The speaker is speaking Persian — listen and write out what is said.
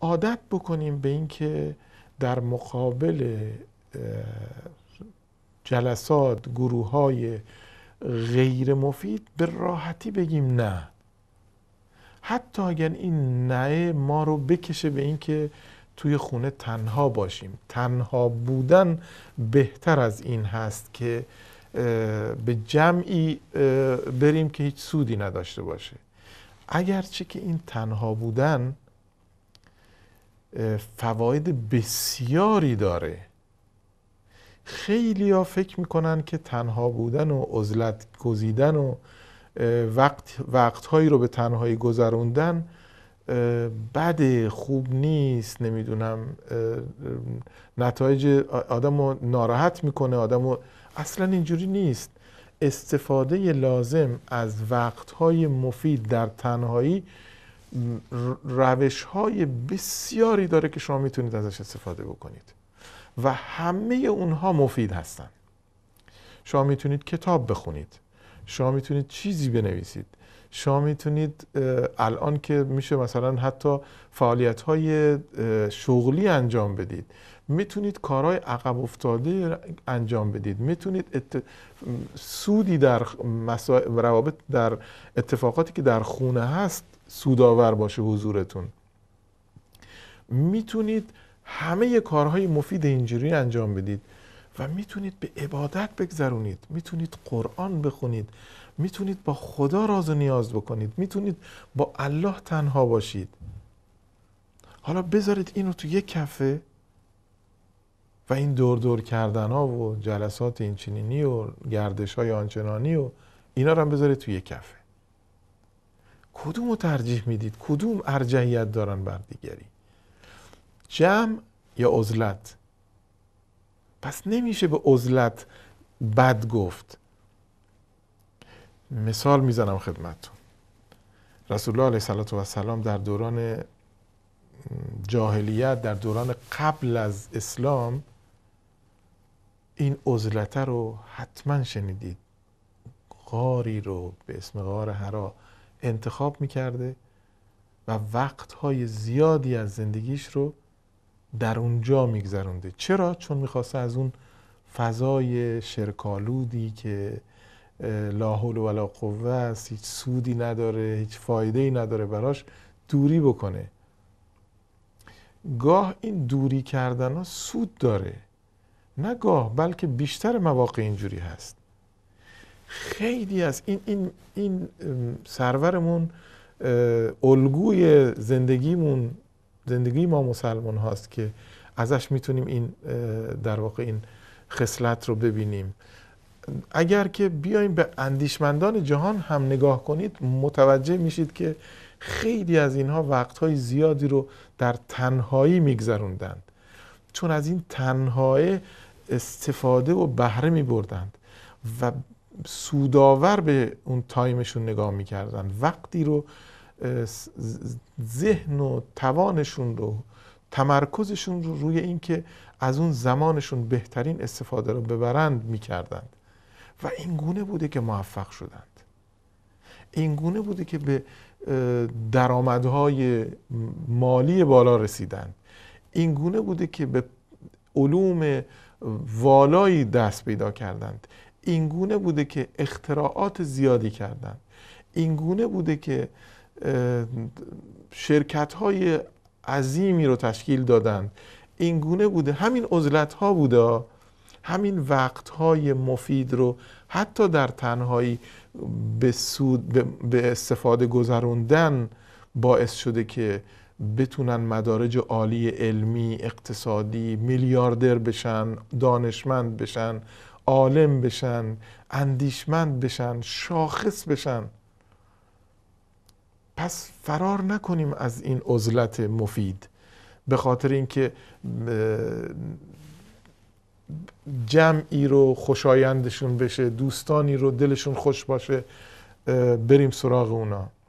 عادت بکنیم به اینکه در مقابل جلسات گروه های غیر مفید به راحتی بگیم نه حتی اگر این نه ما رو بکشه به اینکه توی خونه تنها باشیم تنها بودن بهتر از این هست که به جمعی بریم که هیچ سودی نداشته باشه اگرچه که این تنها بودن فواید بسیاری داره خیلی ها فکر میکنن که تنها بودن و عزلت گزیدن و وقت وقتهایی رو به تنهایی گذروندن بده خوب نیست نمیدونم نتایج آدم رو ناراحت میکنه آدم رو اصلا اینجوری نیست استفاده لازم از وقتهای مفید در تنهایی روش های بسیاری داره که شما میتونید ازش استفاده بکنید و همه اونها مفید هستن شما میتونید کتاب بخونید شما میتونید چیزی بنویسید شما میتونید الان که میشه مثلا حتی فعالیت های شغلی انجام بدید میتونید کارهای عقب افتاده انجام بدید میتونید سودی در مسا... روابط در اتفاقاتی که در خونه هست سوداور باشه حضورتون میتونید همه کارهای مفید اینجوری انجام بدید و میتونید به عبادت بگذرونید میتونید قرآن بخونید میتونید با خدا راز و نیاز بکنید میتونید با الله تنها باشید حالا بذارید اینو تو یک کفه و این دور دور کردن ها و جلسات اینچنینی و گردش های آنچنانی و اینا رو هم بذارید تو یک کفه کدوم رو ترجیح میدید کدوم ارجحیت دارن بر دیگری جمع یا عزلت پس نمیشه به عزلت بد گفت مثال میزنم خدمتتون رسول الله علیه و سلام در دوران جاهلیت در دوران قبل از اسلام این عزلته رو حتما شنیدید غاری رو به اسم غار حرا انتخاب میکرده و وقتهای زیادی از زندگیش رو در اونجا میگذرونده چرا؟ چون میخواسته از اون فضای شرکالودی که لا حول ولا قوه است هیچ سودی نداره هیچ فایده ای نداره براش دوری بکنه گاه این دوری کردن ها سود داره نه گاه بلکه بیشتر مواقع اینجوری هست خیلی از این, این, این سرورمون الگوی زندگیمون زندگی ما مسلمان هاست که ازش میتونیم این در واقع این خصلت رو ببینیم اگر که بیایم به اندیشمندان جهان هم نگاه کنید متوجه میشید که خیلی از اینها وقتهای زیادی رو در تنهایی میگذروندند چون از این تنهایی استفاده و بهره میبردند و سوداور به اون تایمشون نگاه میکردن وقتی رو ذهن و توانشون رو تمرکزشون رو روی اینکه از اون زمانشون بهترین استفاده رو ببرند میکردند و این گونه بوده که موفق شدند این گونه بوده که به درآمدهای مالی بالا رسیدند این گونه بوده که به علوم والایی دست پیدا کردند اینگونه بوده که اختراعات زیادی کردن اینگونه بوده که شرکت های عظیمی رو تشکیل دادن اینگونه بوده همین ازلت ها بوده همین وقت های مفید رو حتی در تنهایی به, سود، به استفاده گذروندن باعث شده که بتونن مدارج عالی علمی اقتصادی میلیاردر بشن دانشمند بشن عالم بشن اندیشمند بشن شاخص بشن پس فرار نکنیم از این عزلت مفید به خاطر اینکه جمعی رو خوشایندشون بشه دوستانی رو دلشون خوش باشه بریم سراغ اونا